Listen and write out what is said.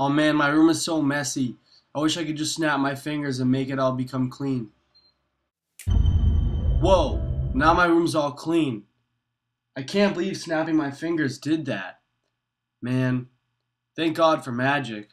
Oh man, my room is so messy. I wish I could just snap my fingers and make it all become clean. Whoa, now my room's all clean. I can't believe snapping my fingers did that. Man, thank God for magic.